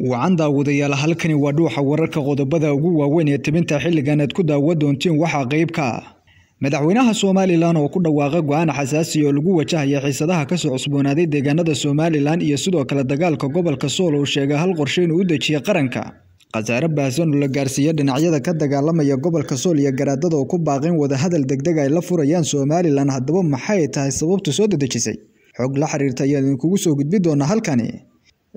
wacan daawadayaal halkani waa dhuuxa wararka qodobada ugu waaweyn ee tibinta xilligan aad ku daawa doontiin waxaa qayb qeybka madaxweynaha somalilan oo ku dhawaaqay go-aan xasaasi oo lagu wajahaya xiisadaha kasoo cusboonaaday deegaanada somalilan iyo sidoo kale dagaalka gobolka sool uu sheegay hal qorshe inuu u dejiyay qaranka khasaare baahsan oo la gaarsiiya dhinacyada ka dagaalamaya gobolka sool iyo garaadada oo ku baaqin wadahadal degdeg ay la furayaan somalilan haddaba maxay tahay sababtu soo dadejisay xog la xiriirta ayaan idinkugu soo gudbi doonaa halkani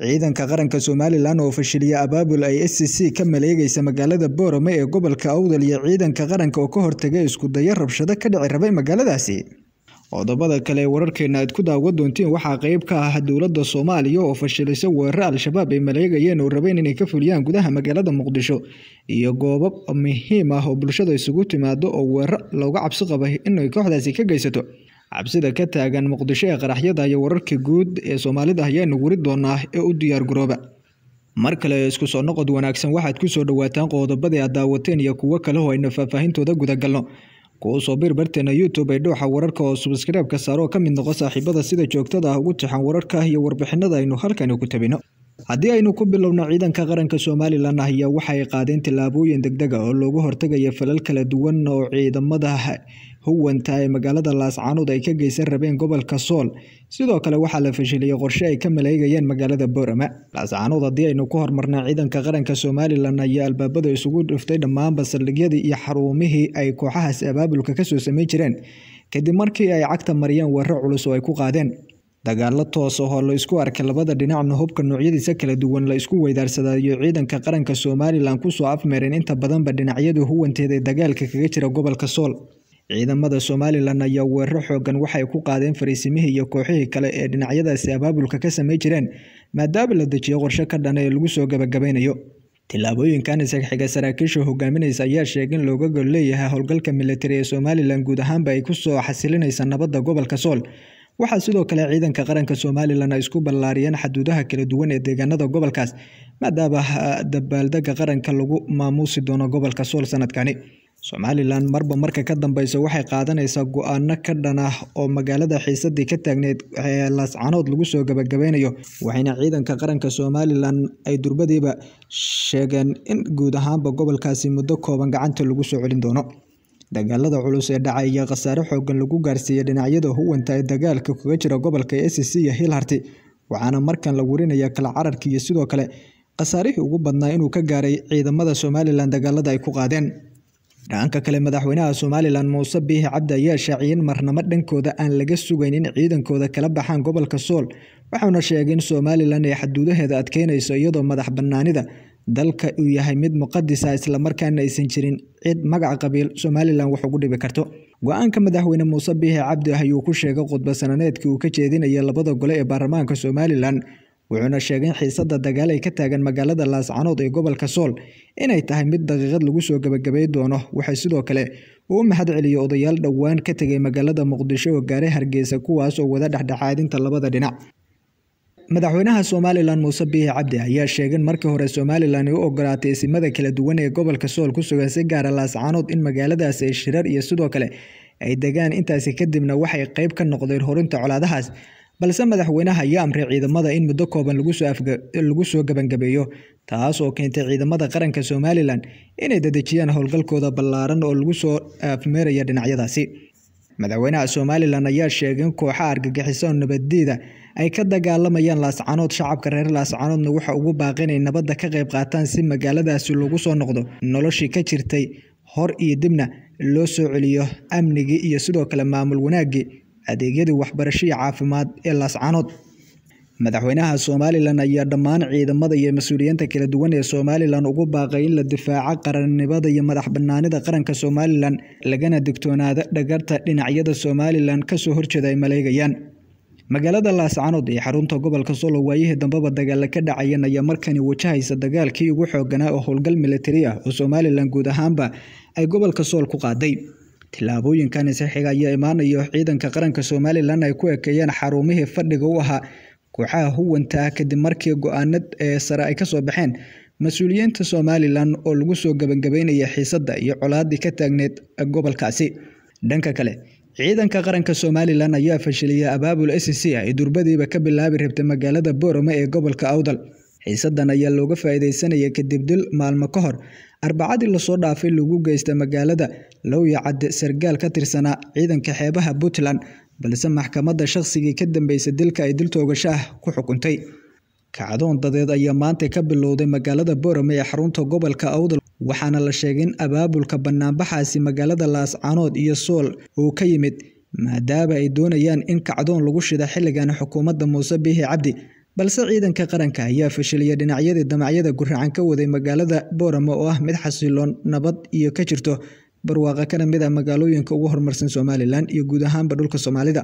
ciidanka qaranka somalilan oo fashiliya abaabul ay s c ka maleegaysa magaalada boorame ee gobolka awdal iyo ciidanka qaranka oo ka hortagay isku dayo rabshado ka dhici rabay magaaladaasi qodobada kale ee wararkeena aad ku daawan doontiin waxaa qeyb ka ah dowladda soomaaliya oo fashilisa weerare al-shabaab ay maleegayeen oo rabeen inay ka fuliyaan gudaha magaalada muqdisho iyo goobo muhiim ah oo bulshada isugu timaado oo weerar looga cabsi qabay inay kooxdaasi ka geysato cabsida ka taagan muqdisho ee qaraxyada iyo wararka guud ee soomaalida ayaanu wari doonaa ee u diyaargarooba mar kale isku soo noqod wanaagsan waxaad ku soo dhowaataan qodobadii aad daawateen iyo kuwo kale oo ayna faahfaahintooda gudagalno kuusoo biirbarteena youtube ay dhowxa wararka oo subskreibka saaro oo ka mid noqo saaxiibada sida joogtada ah ugu tixan wararka iyo warbixinada aynu halkani ku tabino haddii aynu ku bilowno ciidanka qaranka somalilan ah iyo waxa ay qaadeen tillaabooyin degdeg a ah oo loogu hortagaya falal kala duwan oo ciidamada ah huwanta ee magaalada laascaanood ay ka geysan rabeen gobolka sool sidoo kale waxaa la fashiliyey qorshe ay ka maleegayeen magaalada boorama laascaanood haddii aynu ku hormarnaa ciidanka qaranka somalilan ayaa albaabada isugu dhuftay dhammaanba saldhigyadii iyo xaruumihii ay kooxahaas abaabulka kasoo samayn jireen kadib markii ay cagta mariyeen weerar culus oo ay ku qaadeen dagaalo toosa ah hoo la isku arkay labada dhinacna hubka noocyadiisa kala duwan la isku weydaarsadaayo ciidanka qaranka somalilan kusoo afmeereen inta badanba dhinacyada huwanteed ee dagaalka kaga jira gobolka sool ciidamada somalilan ayaa weeraro xoogan waxay ku qaadeen fariisimihii iyo kooxihii kale ee dhinacyadaasi abaabulka ka samay jireen maadaama la dejiyo qorshe ka dhan ee lagu soo gabagabaynayo tillaabooyinkan isagxiga saraakiisha hogaaminaysa ayaa sheeg in looga leeyahay howlgalka militari ee somalilan guud ahaanba ay kusoo xasilinaysa nabadda gobolka sool waxaa sidoo kale ciidanka qaranka somalilan ay isku ballaariyeen xaduudaha kala duwan ee deegaanada gobolkaas maadaaba ah dabaaldega qaranka lagu maamuusi doono gobolka sool sanadkani Somalilan marba marka ka dambeysa waxay qaadanaysaa go'aano ka dhan ah oo magaalada xiisadii ka taagneyd ee Laascanood lagu soo gabagabeynayo waxayna ciidanka qaranka Somalilan ay durbadiiba sheegeen in guud ahaanba gobolkaasi muddo kooban gacanta lagu soo celin doono dagaalada culus ee dhacay iyo khasaare xooggan lagu gaarsiiyey dhinacyada huwanta ee dagaalka kaga jira gobolka ACC iyo Hill waxaana markan la warinayaa kala cararkii iyo sidoo kale khasaarihii ugu badnaa inuu ka gaaray ciidamada Somalilan dagaalada ay ku qaadeen dhanka kale madaxweynaha somalilan muuse biihi cabdi ayaa shaaciyin marnamo dhankooda aan laga sugayn in ciidankooda kala baxaan gobolka sool waxauna sheegay in somalilan ay xaduudaheeda adkeynayso iyadoo madax bannaanida dalka uu yahay mid muqadisa islamarkaana aysan jirin cid magac qabiil somalilan wax ugu dhibi karto go-aanka madaxweyne muuse biihi cabdi ayuu ku sheegay khudbasananeedkii uu ka jeedinaya labada gole ee baarlamaanka somalilan wuxuuna sheegay in xiisadda dagaal ay ka taagan magaalada laascanood ee gobolka sool inay tahay mid daqiiqad lagu soo gebagabay doono waxay sidoo kale uu mahad celiyey odayaal dhowaan ka tegay magaalada muqdisho oo gaaray hargeysa kuwaas oo wada dhexdhexaadinta labada dhinac madaxweynaha somalilan muuse biihi cabdi ayaa sheegay in markii hore somalilan ay u ogolaatay isimada kala duwan ee gobolka sool ku sugan si gaara ah laascanood in magaaladaas ay shirar iyo sidoo kale ay degaan intaasi kadibna waxay qeyb ka noqdeen horinta colaadahaas balse madaxweynaha ayaa amray ciidamada in muddo kooban lagu soo gabangabeeyo taas oo keentay ciidamada qaranka somalilan inay dedejiyaan howlgalkooda ballaaran oo lagu soo aafmeeraya dhinacyadaasi madaxweynaha somalilan ayaa sheegay in kooxaha argagixiso nabadiida ay ka dagaalamayaan laascanood shacabka reer laascanoodna waxa ugu baaqinay nabadda ka qayb qaataan si magaaladaasi lagu soo noqdo noloshii ka jirtay hor iyo dibna loo soo celiyo amnigii iyo sidoo kale maamul wanaagii adeegyadii waxbarasho iyo caafimaad ee laascaanood madaxweynaha somalilan ayaa dhammaan ciidamada iyo mas-uuliyiinta kala duwan ee somalilan ugu baaqay in la difaaco qarannimada iyo madax banaanida qaranka somalilan lagana digtoonaado dhagarta dhinacyada somalilan kasoo horjeeda ay maleegayaan magaalada laascaanood ee xarunta gobolka solo waayihii dambaba dagaalla ka dhacayan ayaa markani wajahaysa dagaalkii ugu xooganaa oo howlgal militari ah oo somalilan guud ahaanba ay gobolka sool ku qaaday tillaabooyinkan saxiga ayaa imaanayo ciidanka qaranka somalilan ay ku ekeeyeen xarumihii fadhiga u ahaa kooxaha huwanta kadib markii go-aanad ee sare ay kasoo baxeen mas-uuliyiinta somalilan oo lagu soo gabangabaynaya xiisadda iyo colaadii ka taagneed gobolkaasi dhanka kale ciidanka qaranka somalilan ayaa fashiliyay abaabul s c ay ah durbadiiba ka bilaabi rabtay magaalada boorame ee gobolka awdal xiisadan ayaa looga faa'iidaysanaya kadib dil maalmo ka hor arbacadii lasoo dhaafay lagu geysta magaalada lowyacadde sargaal ka tirsanaa ciidanka xeebaha puntland balse maxkamadda shaqsigii ka dambeysay dilka ay dil toogasho ah ku xukuntay kacdoon dadeed ayaa maanta ka bilowday magaalada boorame ee xarunta gobolka awdal waxaana la sheegay in abaabulka banaanbaxaasi magaalada laascanood iyo sool uu ka yimid maadaaba ay doonayaan in kacdoon lagu shida xilligan xukuumadda muuse biixi cabdi balse ciidanka qaranka ayaa fashiliyay dhinacyadii damacyada guracan ka waday magaalada boorama oo ah mid xasiloon nabad iyo ka jirto barwaaqa kana mid ah magaalooyinka ugu horumarsan somalilan iyo guud ahaanba dhulka soomaalida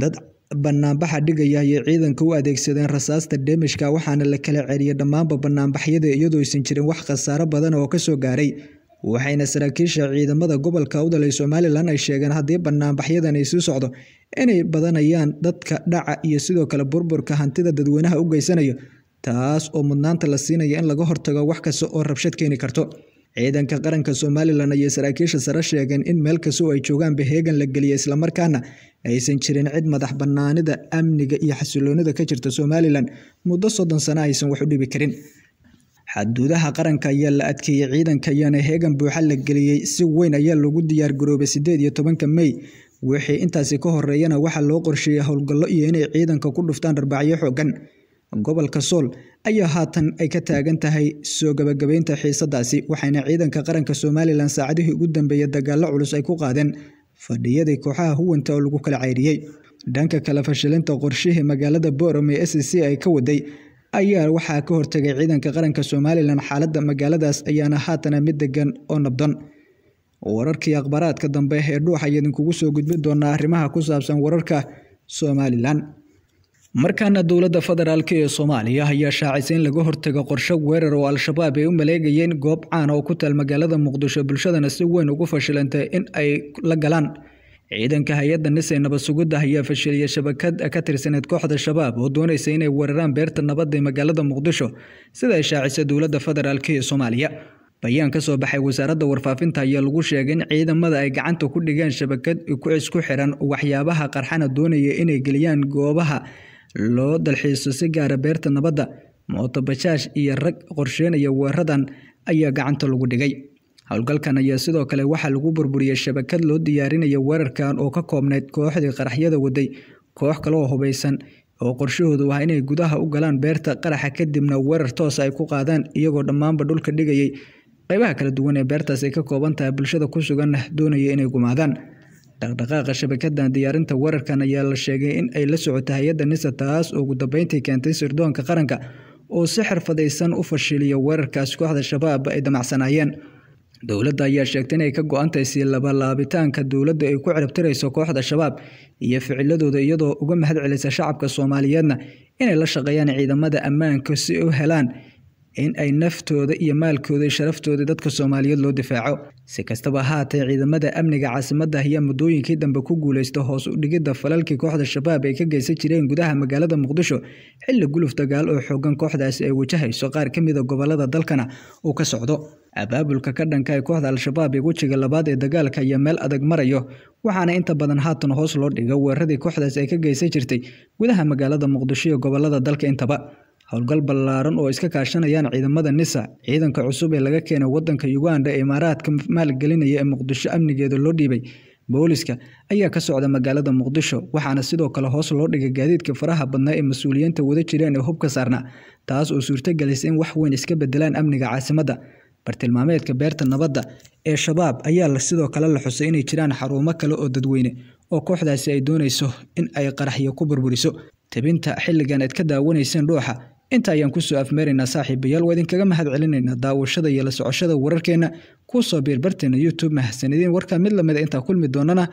dad banaanbaxa dhigaya ayay ciidanka u adeegsadeen rasaasta deemishka waxaana la kala celiyay dhammaanba banaanbaxyada iyadoo aysan jirin wax khasaaro badan oo kasoo gaaray waxayna saraakiisha ciidamada gobolka awdal ee somalilan ay sheegeen haddii banaanbaxyadan ay sii socdo inay badanayaan dadka dhaca iyo sidoo kale burburka hantida dadweynaha u geysanayo taas oo mudnaanta la siinaya in laga hortago wax kasta oo rabshad keeni karto ciidanka qaranka somalilan ayay saraakiisha sare sheegeen in meel kastoo ay joogaan baheegan la geliya islamarkaana aysan jirin cid madax bannaanida amniga iyo xasiloonida ka jirta somalilan muddo soddon sano aysan wax u dhibi karin xuduudaha qaranka ayaa la adkeeyey ciidanka ayaana heegan buuxa la geliyey si weyn ayaa lagu diyaar garoobay sideed iyo tobanka mey wixii intaasi ka horeeyana waxaa loo qorsheeyey howlgallo iyo inay ciidanka ku dhuftaan dharbacyo xoogan gobolka sool ayaa haatan ay ka taagan tahay soo gabagabaynta xiisadaasi waxaana ciidanka qaranka somalilan saacadihii ugu dambeeya dagaalo culus ay ku qaadeen fadhiyadii kooxaha huwanta oo lagu kala cayriyey dhanka kale fashilinta qorshihii magaalada borom ee s c ay ka waday ayaa waxaa ka hortagay ciidanka qaranka somalilan xaaladda magaaladaas ayaana haatana mid degan oo nabdan wararkii akhbaaraadka dambe ee dhuuxa idinkugu soo gudbin doonaa arrimaha ku saabsan wararka somalilan markaana dowladda federaalk ee soomaaliya ayaa shaacisay in laga hortago qorshe weerar oo al-shabaab ay u maleegayeen goob caana ah oo ku taal magaalada muqdisho bulshadana si weyn ugu fashilantay in ay la galaan ciidanka hay-adda nise nabad sugidda ayaa fashiliyay shabakad ka tirsaneed kooxda shabaab oo doonaysa inay weeraraan beerta nabadda ee magaalada muqdisho sida ay shaacisa dowladda federaalk ee soomaaliya bayaan ka soo baxay wasaaradda warfaafinta ayaa lagu sheegay in ciidamada ay gacanta ku dhigeen shabakad isku xiran waxyaabaha qarxana doonaya inay geliyaan goobaha loo dalxiiso si gaara beerta nabadda mooto bajaash iyo rag qorsheynaya weeradan ayaa gacanta lagu dhigay howlgalkan ayaa sidoo kale waxaa lagu burburiyey shabakad loo diyaarinayo weerarkan oo ka koobnayd kooxdii qaraxyada waday koox kale oo hubaysan oo qorshahoodu ah inay gudaha u galaan beerta qaraxa kadibna weerar toosa ay ku qaadaan iyagoo dhammaanba dhulka dhigayay qaybaha kala duwan ee beertaas ay ka kooban tahay bulshada ku suganna doonaya inay gumaadaan dhaqdhaqaaqa shabakadan diyaarinta weerarkan ayaa la sheegay in ay la socoto hay-adda nisa taas oo ugu keentay sirdoonka qaranka oo si xirfadaysan u fashiliya weerarkaas kooxda shabaab ay damacsanaayeen dowladda ayaa sheegtay inay ka go-antay sii labalaabitaanka dowladda ay ku ciribtirayso kooxda shabaab iyo ficiladooda iyadoo uga mahad celisa shacabka soomaaliyeedna inay la shaqeeyaan ciidamada ammaanka si u helaan in ay naftooda iyo maalkooda iyo sharaftooda dadka soomaaliyeed loo difaaco si kastaba haatee ciidamada amniga caasimadda ayaa muddooyinkii dambe ku guulaysta hoos u dhigidda falalkii kooxda shabaab ay ka geysan jireen gudaha magaalada muqdisho xilli guluf dagaal oo xoogan kooxdaasi ay wajahayso qaar ka mida ah gobolada dalkana uu ka socdo abaabulka ka dhanka ee kooxda al-shabaab ee wejiga labaad ee dagaalka ayaa meel adag marayo waxaana inta badan haatan hoos loo dhigo weeraradii kooxdaas ay ka geysan jirtay gudaha magaalada muqdisho iyo gobolada dalka intaba howlgal ballaaran oo iska kaashanayaan ciidamada nisa ciidanka cusub ee laga keenay wadanka uganda ee imaaraadka maalgelinaya ee muqdisho amnigeeda loo dhiibay booliska ayaa ka socda magaalada muqdisho waxaana sidoo kale hoos loo dhigay gaadiidka faraha badnaa ee mas-uuliyiinta wada jireen ee hubka saarnaa taas oo suurtogelisa in wax weyn iska bedelaan amniga caasimadda bartilmaameedka beerta nabadda ee shabaab ayaa sidoo kale la xusay inay jiraan xarumo kale oo dadweyne oo kooxdaasi ay doonayso in ay qaraxyo ku burburiso tebinta xilligan aad ka daawanayseen dhuuxa inta ayaan kusoo afmeeraynaa saaxiibayaal waa idinkaga mahad celinaynaa daawashada iyo la socoshada wararkeenna soo biirbarteena youtube mahadsanideen warka mid lamida ah intaa kulmi doonana